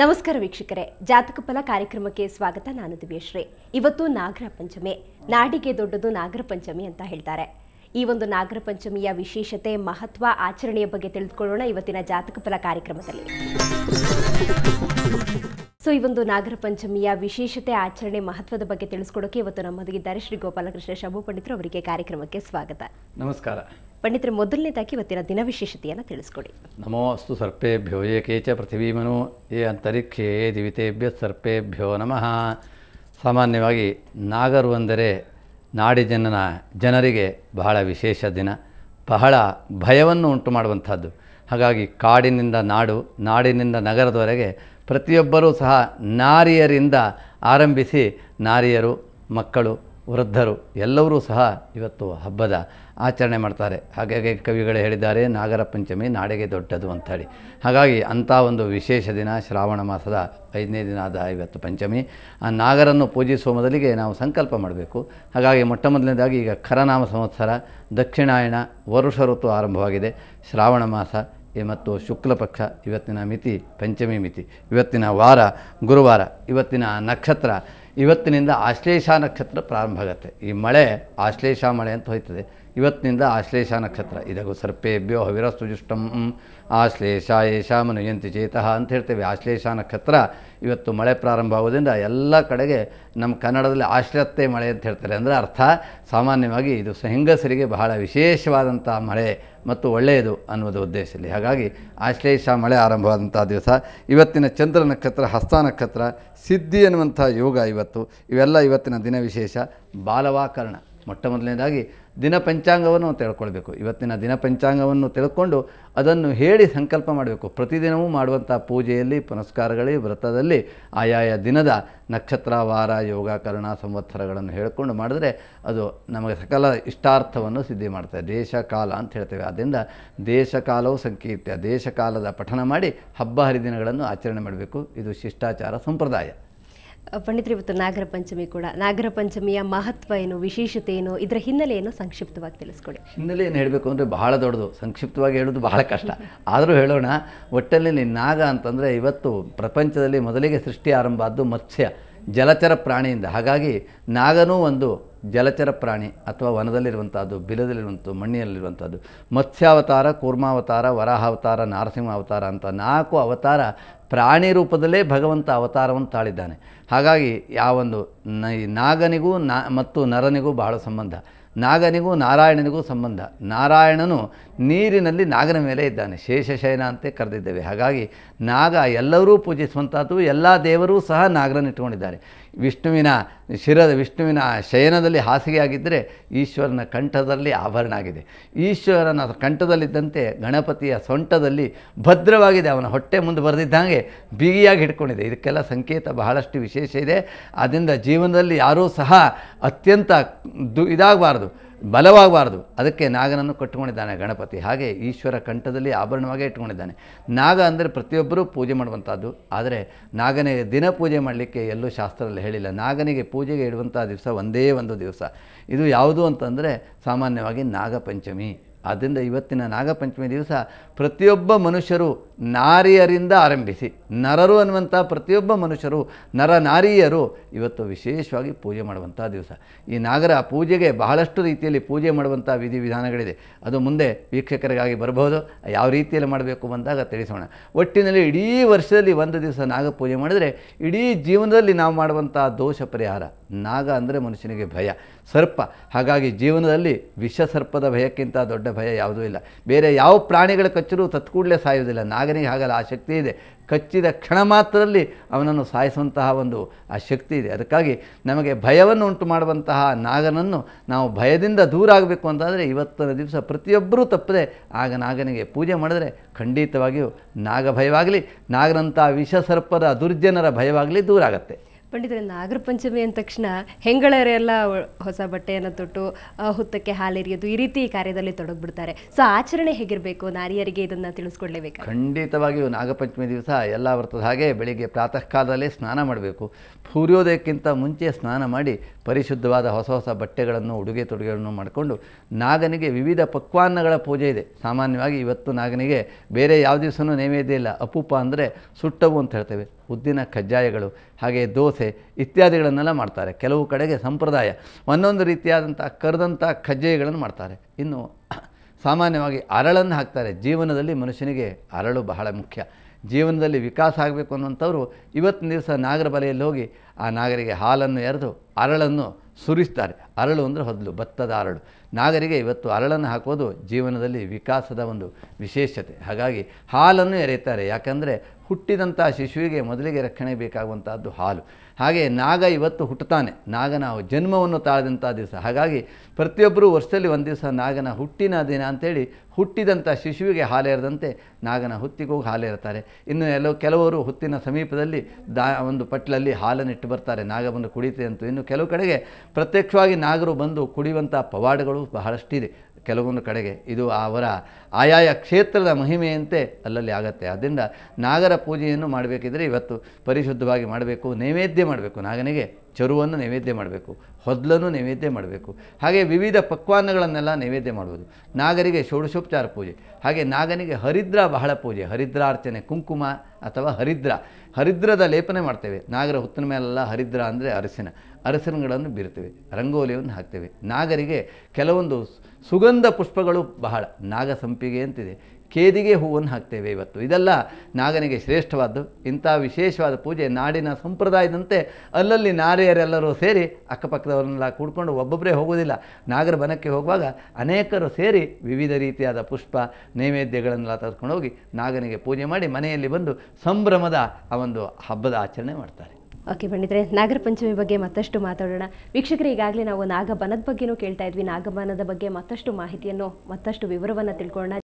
ನಮಸ್ಕಾರ ವೀಕ್ಷಕರೇ ಜಾತಕ ಫಲ ಕಾರ್ಯಕ್ರಮಕ್ಕೆ ಸ್ವಾಗತ ನಾನು ದಿವ್ಯಶ್ರೀ ಇವತ್ತು ನಾಗರ ಪಂಚಮಿ ನಾಡಿಗೆ ದೊಡ್ಡದು ನಾಗರ ಪಂಚಮಿ ಅಂತ ಹೇಳ್ತಾರೆ ಈ ಒಂದು ನಾಗರ ಪಂಚಮಿಯ ವಿಶೇಷತೆ ಮಹತ್ವ ಆಚರಣೆಯ ಬಗ್ಗೆ ತಿಳಿದುಕೊಳ್ಳೋಣ ಇವತ್ತಿನ ಜಾತಕ ಫಲ ಕಾರ್ಯಕ್ರಮದಲ್ಲಿ ಸೊ ಈ ಒಂದು ನಾಗರ ಪಂಚಮಿಯ ವಿಶೇಷತೆ ಆಚರಣೆ ಮಹತ್ವದ ಬಗ್ಗೆ ತಿಳಿಸ್ಕೊಡೋಕೆ ಇವತ್ತು ನಮ್ಮೊಂದಿಗಿದ್ದಾರೆ ಶ್ರೀ ಗೋಪಾಲಕೃಷ್ಣ ಶಂಭು ಪಂಡಿತರು ಅವರಿಗೆ ಕಾರ್ಯಕ್ರಮಕ್ಕೆ ಸ್ವಾಗತ ನಮಸ್ಕಾರ ಪಂಡಿತರು ಮೊದಲನೇದಾಗಿ ಇವತ್ತಿನ ದಿನ ವಿಶೇಷತೆಯನ್ನು ತಿಳಿಸ್ಕೊಡಿ ನಮೋ ಅಸ್ತು ಸರ್ಪೇಭ್ಯೋ ಏಕೇಚ ಪ್ರತಿಭೀಮನು ಏ ಅಂತರಿಕ್ಷೆ ದಿವಿತೇಭ್ಯ ಸರ್ಪೇಭ್ಯೋ ನಮಃ ಸಾಮಾನ್ಯವಾಗಿ ನಾಗರು ಅಂದರೆ ಜನನ ಜನರಿಗೆ ಬಹಳ ವಿಶೇಷ ದಿನ ಬಹಳ ಭಯವನ್ನು ಉಂಟು ಮಾಡುವಂಥದ್ದು ಹಾಗಾಗಿ ಕಾಡಿನಿಂದ ನಾಡು ನಾಡಿನಿಂದ ನಗರದವರೆಗೆ ಪ್ರತಿಯೊಬ್ಬರೂ ಸಹ ನಾರಿಯರಿಂದ ಆರಂಭಿಸಿ ನಾರಿಯರು ಮಕ್ಕಳು ವೃದ್ಧರು ಎಲ್ಲರೂ ಸಹ ಇವತ್ತು ಹಬ್ಬದ ಆಚರಣೆ ಮಾಡ್ತಾರೆ ಹಾಗಾಗಿ ಕವಿಗಳು ಹೇಳಿದ್ದಾರೆ ನಾಗರ ಪಂಚಮಿ ನಾಡಿಗೆ ದೊಡ್ಡದು ಹೇಳಿ ಹಾಗಾಗಿ ಅಂಥ ಒಂದು ವಿಶೇಷ ದಿನ ಶ್ರಾವಣ ಮಾಸದ ಐದನೇ ದಿನ ಆದ ಇವತ್ತು ಪಂಚಮಿ ಆ ನಾಗರನ್ನು ಪೂಜಿಸುವ ಮೊದಲಿಗೆ ನಾವು ಸಂಕಲ್ಪ ಮಾಡಬೇಕು ಹಾಗಾಗಿ ಮೊಟ್ಟ ಮೊದಲನೇದಾಗಿ ಈಗ ಖರನಾಮ ಸಂವತ್ಸರ ದಕ್ಷಿಣಾಯಣ ವರುಷ ಋತು ಆರಂಭವಾಗಿದೆ ಶ್ರಾವಣ ಮಾಸ ಮತ್ತು ಶುಕ್ಲ ಪಕ್ಷ ಇವತ್ತಿನ ಮಿತಿ ಪಂಚಮಿ ಮಿತಿ ಇವತ್ತಿನ ವಾರ ಗುರುವಾರ ಇವತ್ತಿನ ನಕ್ಷತ್ರ ಇವತ್ತಿನಿಂದ ಆಶ್ಲೇಷ ನಕ್ಷತ್ರ ಪ್ರಾರಂಭ ಆಗುತ್ತೆ ಈ ಮಳೆ ಆಶ್ಲೇಷ ಮಳೆ ಅಂತ ಹೋಯ್ತದೆ ಇವತ್ತಿನಿಂದ ಆಶ್ಲೇಷ ನಕ್ಷತ್ರ ಇದಗು ಸರ್ಪೇಭ್ಯೋ ಹವಿರಸ್ತುಜುಷ್ಟಂ ಆಶ್ಲೇಷ ಏಷಾಮ ನಯಂತಿ ಚೇತಃ ಅಂತ ಹೇಳ್ತೇವೆ ಆಶ್ಲೇಷ ನಕ್ಷತ್ರ ಇವತ್ತು ಮಳೆ ಪ್ರಾರಂಭ ಆಗೋದ್ರಿಂದ ಎಲ್ಲ ಕಡೆಗೆ ನಮ್ಮ ಕನ್ನಡದಲ್ಲಿ ಆಶ್ಲತ್ತೆ ಮಳೆ ಅಂತ ಹೇಳ್ತಾರೆ ಅಂದರೆ ಅರ್ಥ ಸಾಮಾನ್ಯವಾಗಿ ಇದು ಹೆಂಗಸರಿಗೆ ಬಹಳ ವಿಶೇಷವಾದಂಥ ಮಳೆ ಮತ್ತು ಒಳ್ಳೆಯದು ಅನ್ನೋದು ಉದ್ದೇಶದಲ್ಲಿ ಹಾಗಾಗಿ ಆಶ್ಲೇಷ ಮಳೆ ಆರಂಭವಾದಂಥ ದಿವಸ ಇವತ್ತಿನ ಚಂದ್ರ ನಕ್ಷತ್ರ ಹಸ್ತ ನಕ್ಷತ್ರ ಸಿದ್ಧಿ ಅನ್ನುವಂಥ ಯೋಗ ಇವತ್ತು ಇವೆಲ್ಲ ಇವತ್ತಿನ ದಿನ ವಿಶೇಷ ಬಾಲವಾಕರಣ ಮೊಟ್ಟ ಮೊದಲನೇದಾಗಿ ದಿನ ಪಂಚಾಂಗವನ್ನು ತಿಳ್ಕೊಳ್ಬೇಕು ಇವತ್ತಿನ ದಿನ ಪಂಚಾಂಗವನ್ನು ತಿಳ್ಕೊಂಡು ಅದನ್ನು ಹೇಳಿ ಸಂಕಲ್ಪ ಮಾಡಬೇಕು ಪ್ರತಿದಿನವೂ ಮಾಡುವಂಥ ಪೂಜೆಯಲ್ಲಿ ಪುನಸ್ಕಾರಗಳಲ್ಲಿ ವ್ರತದಲ್ಲಿ ಆಯಾಯ ದಿನದ ನಕ್ಷತ್ರ ವಾರ ಯೋಗಕರಣ ಸಂವತ್ಸರಗಳನ್ನು ಹೇಳಿಕೊಂಡು ಮಾಡಿದ್ರೆ ಅದು ನಮಗೆ ಸಕಲ ಇಷ್ಟಾರ್ಥವನ್ನು ಸಿದ್ಧಿ ಮಾಡ್ತದೆ ದೇಶಕಾಲ ಅಂತ ಹೇಳ್ತೇವೆ ಆದ್ದರಿಂದ ದೇಶಕಾಲವು ಸಂಕೀರ್ತ್ಯ ದೇಶಕಾಲದ ಪಠನ ಮಾಡಿ ಹಬ್ಬ ಹರಿದಿನಗಳನ್ನು ಆಚರಣೆ ಮಾಡಬೇಕು ಇದು ಶಿಷ್ಟಾಚಾರ ಸಂಪ್ರದಾಯ ಪಂಡಿತ್ರಿ ಇವತ್ತು ನಾಗರ ಪಂಚಮಿ ಕೂಡ ನಾಗರ ಪಂಚಮಿಯ ಮಹತ್ವ ಏನು ವಿಶೇಷತೆ ಏನು ಇದರ ಹಿನ್ನೆಲೆ ಏನು ಸಂಕ್ಷಿಪ್ತವಾಗಿ ತಿಳಿಸ್ಕೊಡಿ ಹಿನ್ನೆಲೆ ಏನು ಹೇಳಬೇಕು ಅಂದರೆ ಬಹಳ ದೊಡ್ಡದು ಸಂಕ್ಷಿಪ್ತವಾಗಿ ಹೇಳೋದು ಬಹಳ ಕಷ್ಟ ಆದರೂ ಹೇಳೋಣ ಒಟ್ಟಲ್ಲಿ ನಾಗ ಅಂತಂದರೆ ಇವತ್ತು ಪ್ರಪಂಚದಲ್ಲಿ ಮೊದಲಿಗೆ ಸೃಷ್ಟಿ ಆರಂಭ ಆದ್ದು ಮತ್ಸ್ಯ ಜಲಚರ ಪ್ರಾಣಿಯಿಂದ ಹಾಗಾಗಿ ನಾಗನೂ ಒಂದು ಜಲಚರ ಪ್ರಾಣಿ ಅಥವಾ ವನದಲ್ಲಿರುವಂಥದ್ದು ಬಿಲದಲ್ಲಿರುವಂಥದ್ದು ಮಣ್ಣಿನಲ್ಲಿರುವಂಥದ್ದು ಮತ್ಸ್ಯಾವತಾರ ಕೂರ್ಮಾವತಾರ ವರಾಹಾವತಾರ ಅವತಾರ ಅಂತ ನಾಲ್ಕು ಅವತಾರ ಪ್ರಾಣಿ ರೂಪದಲ್ಲೇ ಭಗವಂತ ಅವತಾರವನ್ನು ತಾಳಿದ್ದಾನೆ ಹಾಗಾಗಿ ಯಾವೊಂದು ನಾಗನಿಗೂ ನಾ ಮತ್ತು ನರನಿಗೂ ಬಹಳ ಸಂಬಂಧ ನಾಗನಿಗೂ ನಾರಾಯಣನಿಗೂ ಸಂಬಂಧ ನಾರಾಯಣನು ನೀರಿನಲ್ಲಿ ನಾಗನ ಮೇಲೆ ಇದ್ದಾನೆ ಶೇಷಶಯನ ಅಂತ ಕರೆದಿದ್ದೇವೆ ಹಾಗಾಗಿ ನಾಗ ಎಲ್ಲರೂ ಪೂಜಿಸುವಂಥದ್ದು ಎಲ್ಲ ದೇವರೂ ಸಹ ನಾಗರನ್ನು ಇಟ್ಕೊಂಡಿದ್ದಾರೆ ವಿಷ್ಣುವಿನ ಶಿರದ ವಿಷ್ಣುವಿನ ಶಯನದಲ್ಲಿ ಹಾಸಿಗೆಯಾಗಿದ್ದರೆ ಈಶ್ವರನ ಕಂಠದಲ್ಲಿ ಆಭರಣ ಆಗಿದೆ ಈಶ್ವರನ ಕಂಠದಲ್ಲಿದ್ದಂತೆ ಗಣಪತಿಯ ಸೊಂಟದಲ್ಲಿ ಭದ್ರವಾಗಿದೆ ಅವನ ಹೊಟ್ಟೆ ಮುಂದೆ ಬರೆದಿದ್ದಂಗೆ ಬಿಗಿಯಾಗಿ ಹಿಡ್ಕೊಂಡಿದೆ ಇದಕ್ಕೆಲ್ಲ ಸಂಕೇತ ಬಹಳಷ್ಟು ವಿಶೇಷ ಇದೆ ಆದ್ದರಿಂದ ಜೀವನದಲ್ಲಿ ಯಾರೂ ಸಹ ಅತ್ಯಂತ ದು ಇದಾಗಬಾರ್ದು ಬಲವಾಗಬಾರ್ದು ಅದಕ್ಕೆ ನಾಗನನ್ನು ಕಟ್ಟಿಕೊಂಡಿದ್ದಾನೆ ಗಣಪತಿ ಹಾಗೆ ಈಶ್ವರ ಕಂಠದಲ್ಲಿ ಆಭರಣವಾಗೇ ಇಟ್ಕೊಂಡಿದ್ದಾನೆ ನಾಗ ಅಂದರೆ ಪ್ರತಿಯೊಬ್ಬರೂ ಪೂಜೆ ಮಾಡುವಂಥದ್ದು ಆದರೆ ನಾಗನೇ ದಿನ ಪೂಜೆ ಮಾಡಲಿಕ್ಕೆ ಎಲ್ಲೂ ಶಾಸ್ತ್ರದಲ್ಲಿ ಹೇಳಿಲ್ಲ ನಾಗನಿಗೆ ಪೂಜೆಗೆ ಇಡುವಂಥ ದಿವಸ ಒಂದೇ ಒಂದು ದಿವಸ ಇದು ಯಾವುದು ಅಂತಂದರೆ ಸಾಮಾನ್ಯವಾಗಿ ನಾಗಪಂಚಮಿ ಆದ್ದರಿಂದ ಇವತ್ತಿನ ನಾಗಪಂಚಮಿ ದಿವಸ ಪ್ರತಿಯೊಬ್ಬ ಮನುಷ್ಯರು ನಾರಿಯರಿಂದ ಆರಂಭಿಸಿ ನರರು ಅನ್ನುವಂಥ ಪ್ರತಿಯೊಬ್ಬ ಮನುಷ್ಯರು ನರ ನಾರಿಯರು ಇವತ್ತು ವಿಶೇಷವಾಗಿ ಪೂಜೆ ಮಾಡುವಂಥ ದಿವಸ ಈ ನಾಗರ ಪೂಜೆಗೆ ಬಹಳಷ್ಟು ರೀತಿಯಲ್ಲಿ ಪೂಜೆ ಮಾಡುವಂಥ ವಿಧಿವಿಧಾನಗಳಿದೆ ಅದು ಮುಂದೆ ವೀಕ್ಷಕರಿಗಾಗಿ ಬರಬಹುದು ಯಾವ ರೀತಿಯಲ್ಲಿ ಮಾಡಬೇಕು ಬಂದಾಗ ತಿಳಿಸೋಣ ಒಟ್ಟಿನಲ್ಲಿ ಇಡೀ ವರ್ಷದಲ್ಲಿ ಒಂದು ದಿವಸ ನಾಗ ಪೂಜೆ ಮಾಡಿದರೆ ಇಡೀ ಜೀವನದಲ್ಲಿ ನಾವು ಮಾಡುವಂಥ ದೋಷ ಪರಿಹಾರ ನಾಗ ಅಂದರೆ ಮನುಷ್ಯನಿಗೆ ಭಯ ಸರ್ಪ ಹಾಗಾಗಿ ಜೀವನದಲ್ಲಿ ವಿಷ ಸರ್ಪದ ಭಯಕ್ಕಿಂತ ದೊಡ್ಡ ಭಯ ಯಾವುದೂ ಇಲ್ಲ ಬೇರೆ ಯಾವ ಪ್ರಾಣಿಗಳು ಕಚ್ಚರೂ ತತ್ಕೂಡಲೇ ಸಾಯುವುದಿಲ್ಲ ನಾಗನಿಗೆ ಹಾಗಲ್ಲ ಆ ಶಕ್ತಿ ಇದೆ ಕಚ್ಚಿದ ಕ್ಷಣ ಮಾತ್ರದಲ್ಲಿ ಅವನನ್ನು ಸಾಯಿಸುವಂತಹ ಒಂದು ಆ ಶಕ್ತಿ ಇದೆ ಅದಕ್ಕಾಗಿ ನಮಗೆ ಭಯವನ್ನು ಉಂಟು ಮಾಡುವಂತಹ ನಾಗನನ್ನು ನಾವು ಭಯದಿಂದ ದೂರ ಆಗಬೇಕು ಅಂತಂದರೆ ಇವತ್ತಿನ ದಿವಸ ಪ್ರತಿಯೊಬ್ಬರೂ ತಪ್ಪದೆ ಆಗ ನಾಗನಿಗೆ ಪೂಜೆ ಮಾಡಿದರೆ ಖಂಡಿತವಾಗಿಯೂ ನಾಗಭಯವಾಗಲಿ ನಾಗನಂತಹ ನಾಗನಂಥ ವಿಷಸರ್ಪದ ದುರ್ಜನರ ಭಯವಾಗಲಿ ದೂರ ಆಗುತ್ತೆ ಪಂಡಿತರೆ ನಾಗರ ಪಂಚಮಿ ಅಂದ ತಕ್ಷಣ ಹೆಂಗಳರೆಲ್ಲ ಹೊಸ ಬಟ್ಟೆಯನ್ನು ತೊಟ್ಟು ಹುತ್ತಕ್ಕೆ ಹಾಲಿರಿಯೋದು ಈ ರೀತಿ ಕಾರ್ಯದಲ್ಲಿ ತೊಡಗಿಬಿಡ್ತಾರೆ ಸೊ ಆಚರಣೆ ಹೇಗಿರಬೇಕು ನಾರಿಯರಿಗೆ ಇದನ್ನು ತಿಳಿಸ್ಕೊಡ್ಲೇಬೇಕು ಖಂಡಿತವಾಗಿಯೂ ನಾಗಪಂಚಮಿ ದಿವಸ ಎಲ್ಲ ಬರ್ತದ ಹಾಗೆ ಬೆಳಿಗ್ಗೆ ಪ್ರಾತಃ ಕಾಲದಲ್ಲೇ ಸ್ನಾನ ಮಾಡಬೇಕು ಸೂರ್ಯೋದಯಕ್ಕಿಂತ ಮುಂಚೆ ಸ್ನಾನ ಮಾಡಿ ಪರಿಶುದ್ಧವಾದ ಹೊಸ ಹೊಸ ಬಟ್ಟೆಗಳನ್ನು ಉಡುಗೆ ತೊಡುಗೆಗಳನ್ನು ಮಾಡಿಕೊಂಡು ನಾಗನಿಗೆ ವಿವಿಧ ಪಕ್ವಾನ್ನಗಳ ಪೂಜೆ ಇದೆ ಸಾಮಾನ್ಯವಾಗಿ ಇವತ್ತು ನಾಗನಿಗೆ ಬೇರೆ ಯಾವ ದಿವಸವೂ ನೈವೇದ್ಯ ಇಲ್ಲ ಅಪೂಪ ಅಂದರೆ ಸುಟ್ಟವು ಅಂತ ಹೇಳ್ತೇವೆ ಉದ್ದಿನ ಕಜ್ಜಾಯಗಳು ಹಾಗೆ ದೋಸೆ ಇತ್ಯಾದಿಗಳನ್ನೆಲ್ಲ ಮಾಡ್ತಾರೆ ಕೆಲವು ಕಡೆಗೆ ಸಂಪ್ರದಾಯ ಒಂದೊಂದು ರೀತಿಯಾದಂಥ ಕರೆದಂಥ ಕಜ್ಜಾಯಗಳನ್ನು ಮಾಡ್ತಾರೆ ಇನ್ನು ಸಾಮಾನ್ಯವಾಗಿ ಅರಳನ್ನು ಹಾಕ್ತಾರೆ ಜೀವನದಲ್ಲಿ ಮನುಷ್ಯನಿಗೆ ಅರಳು ಬಹಳ ಮುಖ್ಯ ಜೀವನದಲ್ಲಿ ವಿಕಾಸ ಆಗಬೇಕು ಅನ್ನುವಂಥವ್ರು ಇವತ್ತಿನ ದಿವಸ ನಾಗರ ಬಲೆಯಲ್ಲಿ ಹೋಗಿ ಆ ನಾಗರಿಗೆ ಹಾಲನ್ನು ಎರೆದು ಅರಳನ್ನು ಸುರಿಸ್ತಾರೆ ಅರಳು ಅಂದರೆ ಹೊದಲು ಭತ್ತದ ಅರಳು ನಾಗರಿಗೆ ಇವತ್ತು ಅರಳನ್ನು ಹಾಕೋದು ಜೀವನದಲ್ಲಿ ವಿಕಾಸದ ಒಂದು ವಿಶೇಷತೆ ಹಾಗಾಗಿ ಹಾಲನ್ನು ಎರೆಯುತ್ತಾರೆ ಯಾಕಂದರೆ ಹುಟ್ಟಿದಂಥ ಶಿಶುವಿಗೆ ಮೊದಲಿಗೆ ರಕ್ಷಣೆ ಬೇಕಾಗುವಂಥದ್ದು ಹಾಲು ಹಾಗೆ ನಾಗ ಇವತ್ತು ಹುಟ್ಟುತ್ತಾನೆ ನಾಗನ ಜನ್ಮವನ್ನು ತಾಳದಂಥ ದಿವಸ ಹಾಗಾಗಿ ಪ್ರತಿಯೊಬ್ಬರೂ ವರ್ಷದಲ್ಲಿ ಒಂದು ದಿವಸ ನಾಗನ ಹುಟ್ಟಿನ ದಿನ ಅಂತೇಳಿ ಹುಟ್ಟಿದಂಥ ಶಿಶುವಿಗೆ ಹಾಲೇರದಂತೆ ನಾಗನ ಹುತ್ತಿಗೂ ಹಾಲೇರ್ತಾರೆ ಇನ್ನು ಎಲ್ಲೋ ಕೆಲವರು ಹುತ್ತಿನ ಸಮೀಪದಲ್ಲಿ ದಾ ಒಂದು ಪಟ್ಲಲ್ಲಿ ಹಾಲನ್ನು ಇಟ್ಟು ಬರ್ತಾರೆ ನಾಗ ಬಂದು ಕುಡಿತೆ ಅಂತ ಇನ್ನು ಕೆಲವು ಕಡೆಗೆ ಪ್ರತ್ಯಕ್ಷವಾಗಿ ನಾಗರು ಬಂದು ಕುಡಿಯುವಂಥ ಪವಾಡಗಳು ಬಹಳಷ್ಟಿದೆ ಕೆಲವೊಂದು ಕಡೆಗೆ ಇದು ಅವರ ಆಯಾಯ ಕ್ಷೇತ್ರದ ಮಹಿಮೆಯಂತೆ ಅಲ್ಲಲ್ಲಿ ಆಗತ್ತೆ ಆದ್ದರಿಂದ ನಾಗರ ಪೂಜೆಯನ್ನು ಮಾಡಬೇಕಿದ್ರೆ ಇವತ್ತು ಪರಿಶುದ್ಧವಾಗಿ ಮಾಡಬೇಕು ನೈವೇದ್ಯ ಮಾಡಬೇಕು ನಾಗನಿಗೆ ಚರುವನ್ನು ನೈವೇದ್ಯ ಮಾಡಬೇಕು ಹೊದ್ಲನ್ನು ನೈವೇದ್ಯ ಮಾಡಬೇಕು ಹಾಗೆ ವಿವಿಧ ಪಕ್ವಾನಗಳನ್ನೆಲ್ಲ ನೈವೇದ್ಯ ಮಾಡ್ಬೋದು ನಾಗರಿಗೆ ಷೋಡಶೋಪಚಾರ ಪೂಜೆ ಹಾಗೆ ನಾಗನಿಗೆ ಹರಿದ್ರ ಬಹಳ ಪೂಜೆ ಹರಿದ್ರಾರ್ಚನೆ ಕುಂಕುಮ ಅಥವಾ ಹರಿದ್ರ ಹರಿದ್ರದ ಲೇಪನೆ ಮಾಡ್ತೇವೆ ನಾಗರ ಹುತ್ತಿನ ಮೇಲೆಲ್ಲ ಹರಿದ್ರ ಅಂದರೆ ಅರಸಿನ ಅರಸಿನಗಳನ್ನು ಬೀರ್ತೇವೆ ರಂಗೋಲಿಯನ್ನು ಹಾಕ್ತೇವೆ ನಾಗರಿಗೆ ಕೆಲವೊಂದು ಸುಗಂಧ ಪುಷ್ಪಗಳು ಬಹಳ ನಾಗಸಂಪಿಗೆ ಅಂತಿದೆ ಕೇದಿಗೆ ಹೂವನ್ನು ಹಾಕ್ತೇವೆ ಇವತ್ತು ಇದೆಲ್ಲ ನಾಗನಿಗೆ ಶ್ರೇಷ್ಠವಾದ್ದು ಇಂಥ ವಿಶೇಷವಾದ ಪೂಜೆ ನಾಡಿನ ಸಂಪ್ರದಾಯದಂತೆ ಅಲ್ಲಲ್ಲಿ ನಾರಿಯರೆಲ್ಲರೂ ಸೇರಿ ಅಕ್ಕಪಕ್ಕದವರನ್ನೆಲ್ಲ ಕೂಡ್ಕೊಂಡು ಒಬ್ಬೊಬ್ಬರೇ ಹೋಗೋದಿಲ್ಲ ನಾಗರ ಬನಕ್ಕೆ ಹೋಗುವಾಗ ಅನೇಕರು ಸೇರಿ ವಿವಿಧ ರೀತಿಯಾದ ಪುಷ್ಪ ನೈವೇದ್ಯಗಳನ್ನೆಲ್ಲ ತರಿಸ್ಕೊಂಡು ಹೋಗಿ ನಾಗನಿಗೆ ಪೂಜೆ ಮಾಡಿ ಮನೆಯಲ್ಲಿ ಬಂದು ಸಂಭ್ರಮದ ಆ ಒಂದು ಹಬ್ಬದ ಆಚರಣೆ ಮಾಡ್ತಾರೆ ಓಕೆ ಪಂಡಿತರೆ ನಾಗರ ಪಂಚಮಿ ಬಗ್ಗೆ ಮತ್ತಷ್ಟು ಮಾತಾಡೋಣ ವೀಕ್ಷಕರು ಈಗಾಗಲೇ ನಾವು ನಾಗಬನದ ಬಗ್ಗೆನೂ ಕೇಳ್ತಾ ಇದ್ವಿ ನಾಗಬನದ ಬಗ್ಗೆ ಮತ್ತಷ್ಟು ಮಾಹಿತಿಯನ್ನು ಮತ್ತಷ್ಟು ವಿವರವನ್ನು ತಿಳ್ಕೊಳ್ಳೋಣ